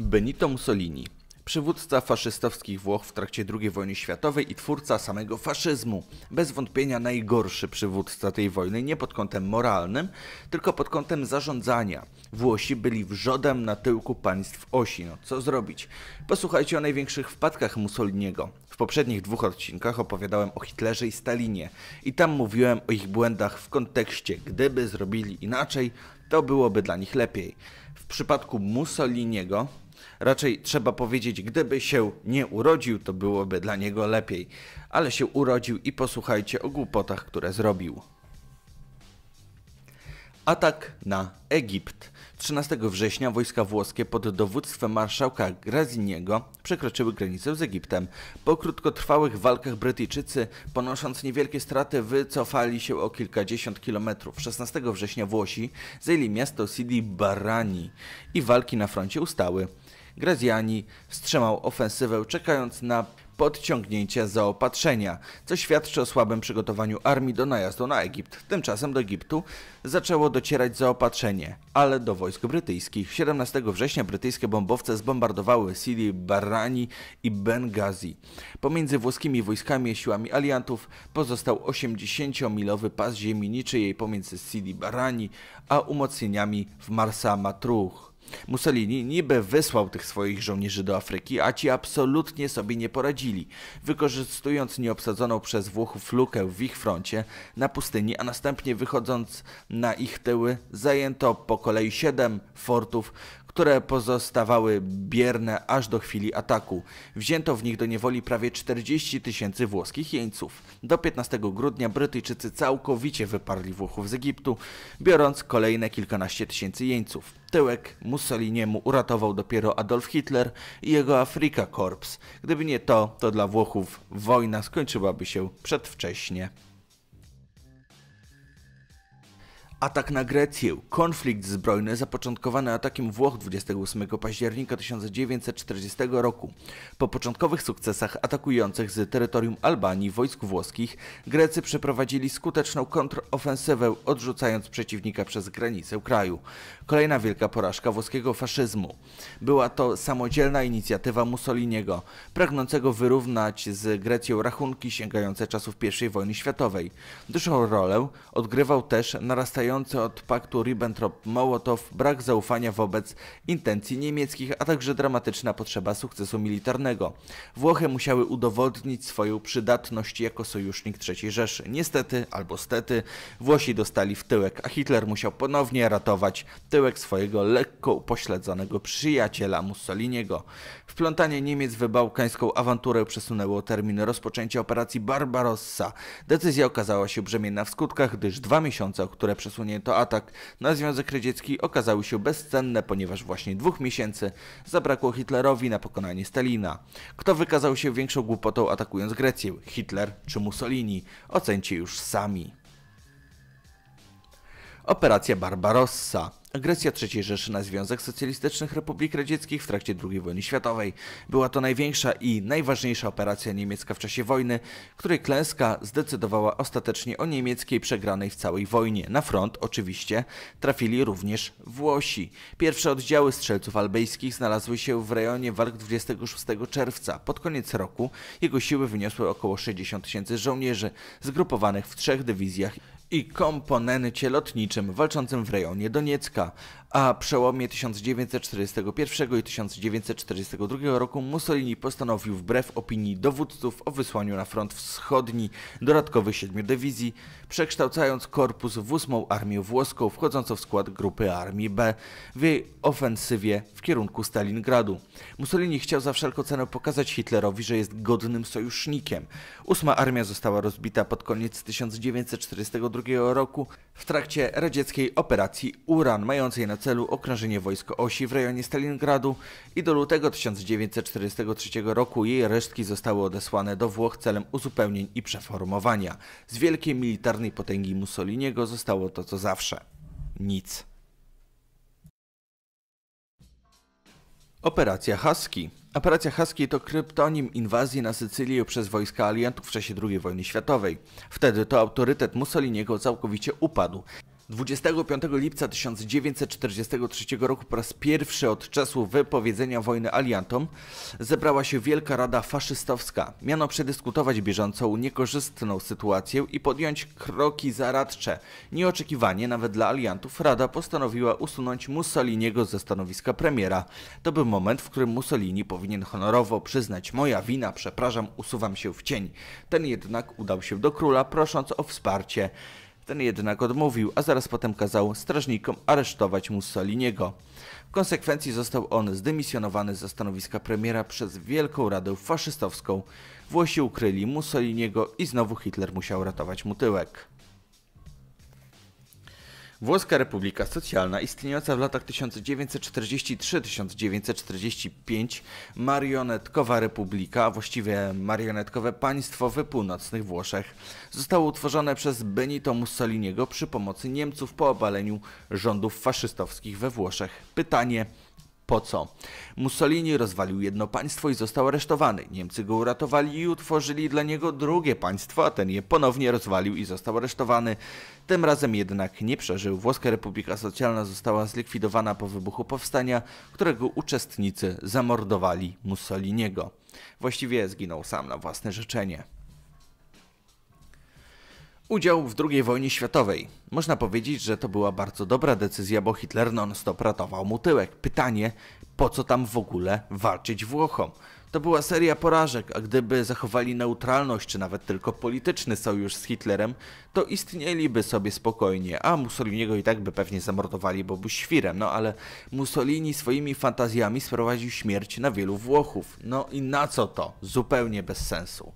Benito Mussolini, przywódca faszystowskich Włoch w trakcie II wojny światowej i twórca samego faszyzmu. Bez wątpienia najgorszy przywódca tej wojny, nie pod kątem moralnym, tylko pod kątem zarządzania. Włosi byli wrzodem na tyłku państw osi. No co zrobić? Posłuchajcie o największych wpadkach Mussoliniego. W poprzednich dwóch odcinkach opowiadałem o Hitlerze i Stalinie i tam mówiłem o ich błędach w kontekście gdyby zrobili inaczej, to byłoby dla nich lepiej. W przypadku Mussoliniego Raczej trzeba powiedzieć, gdyby się nie urodził, to byłoby dla niego lepiej. Ale się urodził i posłuchajcie o głupotach, które zrobił. Atak na Egipt. 13 września wojska włoskie pod dowództwem marszałka Graziniego przekroczyły granicę z Egiptem. Po krótkotrwałych walkach Brytyjczycy, ponosząc niewielkie straty, wycofali się o kilkadziesiąt kilometrów. 16 września Włosi zajęli miasto Sidi Barani i walki na froncie ustały. Graziani wstrzymał ofensywę, czekając na podciągnięcie zaopatrzenia, co świadczy o słabym przygotowaniu armii do najazdu na Egipt. Tymczasem do Egiptu zaczęło docierać zaopatrzenie, ale do wojsk brytyjskich. 17 września brytyjskie bombowce zbombardowały Sidi, Barrani i Benghazi. Pomiędzy włoskimi wojskami i siłami aliantów pozostał 80-milowy pas ziemi niczyjej pomiędzy Sidi Barrani a umocnieniami w Marsa Matruch. Mussolini niby wysłał tych swoich żołnierzy do Afryki, a ci absolutnie sobie nie poradzili, wykorzystując nieobsadzoną przez Włochów lukę w ich froncie na pustyni, a następnie wychodząc na ich tyły zajęto po kolei siedem fortów, które pozostawały bierne aż do chwili ataku. Wzięto w nich do niewoli prawie 40 tysięcy włoskich jeńców. Do 15 grudnia Brytyjczycy całkowicie wyparli Włochów z Egiptu, biorąc kolejne kilkanaście tysięcy jeńców. Tyłek Mussoliniemu uratował dopiero Adolf Hitler i jego Afrika Korps. Gdyby nie to, to dla Włochów wojna skończyłaby się przedwcześnie. Atak na Grecję. Konflikt zbrojny zapoczątkowany atakiem Włoch 28 października 1940 roku. Po początkowych sukcesach atakujących z terytorium Albanii wojsk włoskich, Grecy przeprowadzili skuteczną kontrofensywę, odrzucając przeciwnika przez granicę kraju. Kolejna wielka porażka włoskiego faszyzmu. Była to samodzielna inicjatywa Mussoliniego, pragnącego wyrównać z Grecją rachunki sięgające czasów I wojny światowej. Dużą rolę odgrywał też narastający od paktu Ribbentrop-Mołotow, brak zaufania wobec intencji niemieckich, a także dramatyczna potrzeba sukcesu militarnego. Włochy musiały udowodnić swoją przydatność jako sojusznik III Rzeszy. Niestety albo stety, Włosi dostali w tyłek, a Hitler musiał ponownie ratować tyłek swojego lekko upośledzonego przyjaciela Mussoliniego. Wplątanie Niemiec w bałkańską awanturę przesunęło termin rozpoczęcia operacji Barbarossa. Decyzja okazała się brzemienna w skutkach, gdyż dwa miesiące, o które przesunęło rozsunięto atak na Związek Radziecki okazały się bezcenne, ponieważ właśnie dwóch miesięcy zabrakło Hitlerowi na pokonanie Stalina. Kto wykazał się większą głupotą atakując Grecję? Hitler czy Mussolini? Ocencie już sami. Operacja Barbarossa. Agresja III Rzeszy na Związek Socjalistycznych Republik Radzieckich w trakcie II wojny światowej. Była to największa i najważniejsza operacja niemiecka w czasie wojny, której klęska zdecydowała ostatecznie o niemieckiej przegranej w całej wojnie. Na front oczywiście trafili również Włosi. Pierwsze oddziały strzelców albejskich znalazły się w rejonie walk 26 czerwca. Pod koniec roku jego siły wyniosły około 60 tysięcy żołnierzy zgrupowanych w trzech dywizjach i komponencie lotniczym walczącym w rejonie Doniecka a przełomie 1941 i 1942 roku Mussolini postanowił wbrew opinii dowódców o wysłaniu na front wschodni dodatkowych siedmiu dywizji, przekształcając korpus w ósmą armię włoską wchodzącą w skład grupy Armii B w jej ofensywie w kierunku Stalingradu. Mussolini chciał za wszelką cenę pokazać Hitlerowi, że jest godnym sojusznikiem. Ósma armia została rozbita pod koniec 1942 roku w trakcie radzieckiej operacji Uran, mającej na celu okrążenie wojsk osi w rejonie Stalingradu i do lutego 1943 roku jej resztki zostały odesłane do Włoch celem uzupełnień i przeformowania. Z wielkiej militarnej potęgi Mussoliniego zostało to co zawsze. Nic. Operacja Husky. Operacja Husky to kryptonim inwazji na Sycylię przez wojska aliantów w czasie II wojny światowej. Wtedy to autorytet Mussoliniego całkowicie upadł. 25 lipca 1943 roku po raz pierwszy od czasu wypowiedzenia wojny aliantom zebrała się Wielka Rada Faszystowska. Miano przedyskutować bieżącą niekorzystną sytuację i podjąć kroki zaradcze. Nieoczekiwanie nawet dla aliantów Rada postanowiła usunąć Mussoliniego ze stanowiska premiera. To był moment, w którym Mussolini powinien honorowo przyznać moja wina, przepraszam, usuwam się w cień. Ten jednak udał się do króla prosząc o wsparcie. Ten jednak odmówił, a zaraz potem kazał strażnikom aresztować Mussoliniego. W konsekwencji został on zdymisjonowany ze stanowiska premiera przez Wielką Radę Faszystowską. Włosi ukryli Mussoliniego i znowu Hitler musiał ratować mu tyłek. Włoska Republika Socjalna, istniejąca w latach 1943-1945, marionetkowa republika, a właściwie marionetkowe państwo w północnych Włoszech, zostało utworzone przez Benito Mussoliniego przy pomocy Niemców po obaleniu rządów faszystowskich we Włoszech. Pytanie, po co. Mussolini rozwalił jedno państwo i został aresztowany. Niemcy go uratowali i utworzyli dla niego drugie państwo, a ten je ponownie rozwalił i został aresztowany. Tym razem jednak nie przeżył. Włoska Republika Socjalna została zlikwidowana po wybuchu powstania, którego uczestnicy zamordowali Mussoliniego. Właściwie zginął sam na własne życzenie. Udział w II wojnie światowej. Można powiedzieć, że to była bardzo dobra decyzja, bo Hitler non-stop ratował mu tyłek. Pytanie, po co tam w ogóle walczyć Włochom? To była seria porażek, a gdyby zachowali neutralność czy nawet tylko polityczny sojusz z Hitlerem, to istnieliby sobie spokojnie, a Mussoliniego i tak by pewnie zamordowali, bo był świrem. No ale Mussolini swoimi fantazjami sprowadził śmierć na wielu Włochów. No i na co to? Zupełnie bez sensu.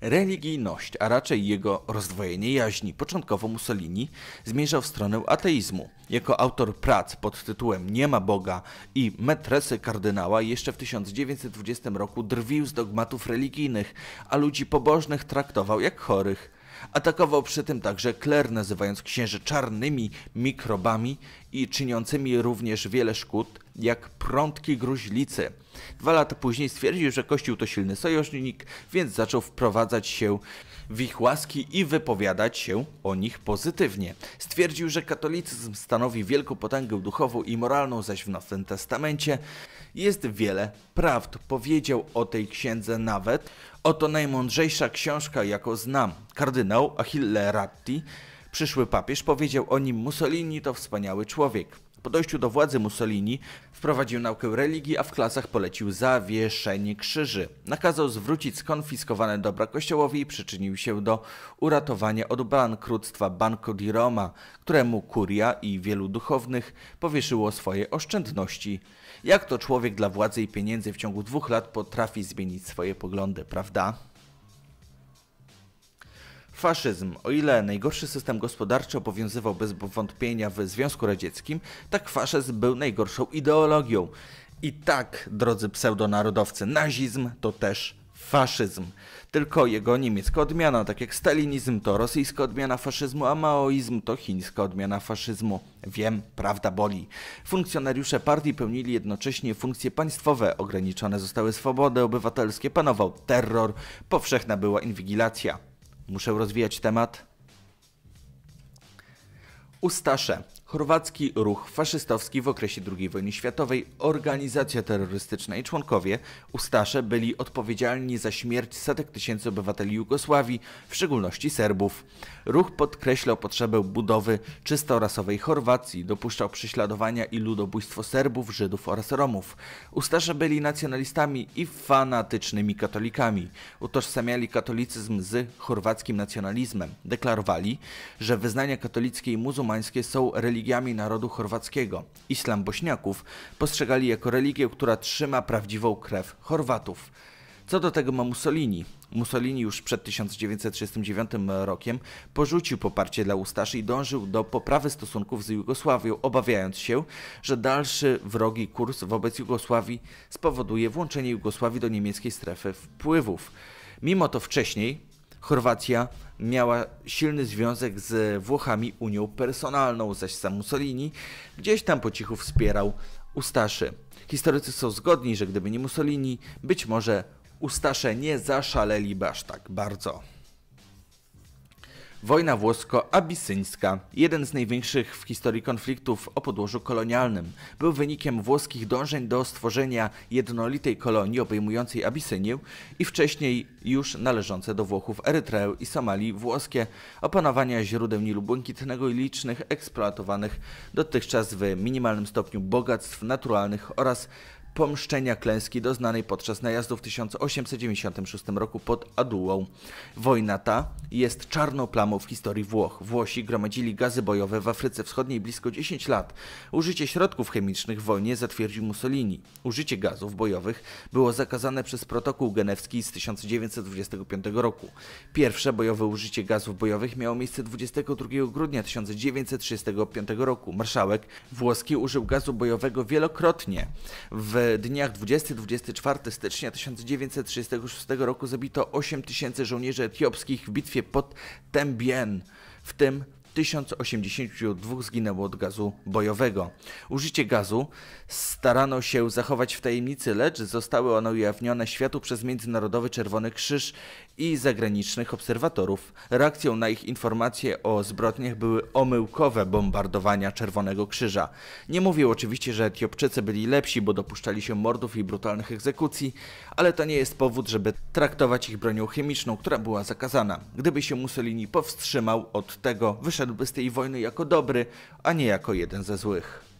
Religijność, a raczej jego rozdwojenie jaźni, początkowo Mussolini, zmierzał w stronę ateizmu. Jako autor prac pod tytułem Nie ma Boga i Metresy kardynała jeszcze w 1920 roku drwił z dogmatów religijnych, a ludzi pobożnych traktował jak chorych. Atakował przy tym także Kler, nazywając księży czarnymi mikrobami i czyniącymi również wiele szkód, jak prądki gruźlicy. Dwa lata później stwierdził, że Kościół to silny sojusznik, więc zaczął wprowadzać się w ich łaski i wypowiadać się o nich pozytywnie. Stwierdził, że katolicyzm stanowi wielką potęgę duchową i moralną, zaś w Nowym Testamencie jest wiele prawd. Powiedział o tej księdze nawet, oto najmądrzejsza książka, jaką znam. Kardynał Achille Ratti, przyszły papież, powiedział o nim Mussolini to wspaniały człowiek. Po dojściu do władzy Mussolini wprowadził naukę religii, a w klasach polecił zawieszenie krzyży. Nakazał zwrócić skonfiskowane dobra kościołowi i przyczynił się do uratowania od bankructwa Banco di Roma, któremu kuria i wielu duchownych powieszyło swoje oszczędności. Jak to człowiek dla władzy i pieniędzy w ciągu dwóch lat potrafi zmienić swoje poglądy, prawda? Faszyzm. O ile najgorszy system gospodarczy obowiązywał bez wątpienia w Związku Radzieckim, tak faszyzm był najgorszą ideologią. I tak, drodzy pseudonarodowcy, nazizm to też faszyzm. Tylko jego niemiecka odmiana, tak jak stalinizm to rosyjska odmiana faszyzmu, a maoizm to chińska odmiana faszyzmu. Wiem, prawda boli. Funkcjonariusze partii pełnili jednocześnie funkcje państwowe, ograniczone zostały swobody obywatelskie, panował terror, powszechna była inwigilacja. Muszę rozwijać temat. Ustasze chorwacki ruch faszystowski w okresie II wojny światowej, organizacja terrorystyczna i członkowie Ustasze byli odpowiedzialni za śmierć setek tysięcy obywateli Jugosławii, w szczególności Serbów. Ruch podkreślał potrzebę budowy czysto rasowej Chorwacji, dopuszczał prześladowania i ludobójstwo Serbów, Żydów oraz Romów. Ustasze byli nacjonalistami i fanatycznymi katolikami. Utożsamiali katolicyzm z chorwackim nacjonalizmem. Deklarowali, że wyznania katolickie i muzułmańskie są religijne religiami narodu chorwackiego. Islam bośniaków postrzegali jako religię, która trzyma prawdziwą krew Chorwatów. Co do tego ma Mussolini. Mussolini już przed 1939 rokiem porzucił poparcie dla Ustaszy i dążył do poprawy stosunków z Jugosławią, obawiając się, że dalszy wrogi kurs wobec Jugosławii spowoduje włączenie Jugosławii do niemieckiej strefy wpływów. Mimo to wcześniej Chorwacja miała silny związek z Włochami Unią Personalną, zaś sam Mussolini gdzieś tam po cichu wspierał Ustaszy. Historycy są zgodni, że gdyby nie Mussolini, być może Ustasze nie zaszaleliby aż tak bardzo wojna włosko-abisyńska, jeden z największych w historii konfliktów o podłożu kolonialnym, był wynikiem włoskich dążeń do stworzenia jednolitej kolonii obejmującej Abisynię i wcześniej już należące do Włochów Erytreę i Somalii włoskie opanowania źródeł Nilu Błękitnego i licznych eksploatowanych dotychczas w minimalnym stopniu bogactw naturalnych oraz pomszczenia klęski doznanej podczas najazdu w 1896 roku pod Adułą. Wojna ta jest czarną plamą w historii Włoch. Włosi gromadzili gazy bojowe w Afryce Wschodniej blisko 10 lat. Użycie środków chemicznych w wojnie zatwierdził Mussolini. Użycie gazów bojowych było zakazane przez protokół genewski z 1925 roku. Pierwsze bojowe użycie gazów bojowych miało miejsce 22 grudnia 1935 roku. Marszałek włoski użył gazu bojowego wielokrotnie. W w dniach 20-24 stycznia 1936 roku zabito 8 tysięcy żołnierzy etiopskich w bitwie pod Tembien, w tym 1082 zginęło od gazu bojowego. Użycie gazu starano się zachować w tajemnicy, lecz zostały one ujawnione światu przez Międzynarodowy Czerwony Krzyż i zagranicznych obserwatorów. Reakcją na ich informacje o zbrodniach były omyłkowe bombardowania Czerwonego Krzyża. Nie mówię oczywiście, że Etiopczycy byli lepsi, bo dopuszczali się mordów i brutalnych egzekucji, ale to nie jest powód, żeby traktować ich bronią chemiczną, która była zakazana. Gdyby się Mussolini powstrzymał od tego, wyszedłby z tej wojny jako dobry, a nie jako jeden ze złych.